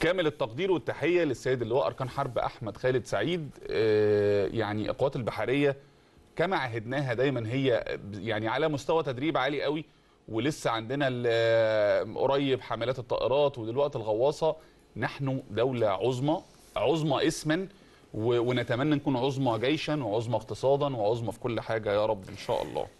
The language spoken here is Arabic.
كامل التقدير والتحيه للسيد اللواء اركان حرب احمد خالد سعيد آه، يعني القوات البحريه كما عهدناها دايما هي يعني على مستوى تدريب عالي قوي ولسه عندنا آه، قريب حملات الطائرات ودلوقتي الغواصه نحن دوله عظمى عظمى اسما ونتمنى نكون عظمى جيشا وعظمى اقتصادا وعظمى في كل حاجه يا رب ان شاء الله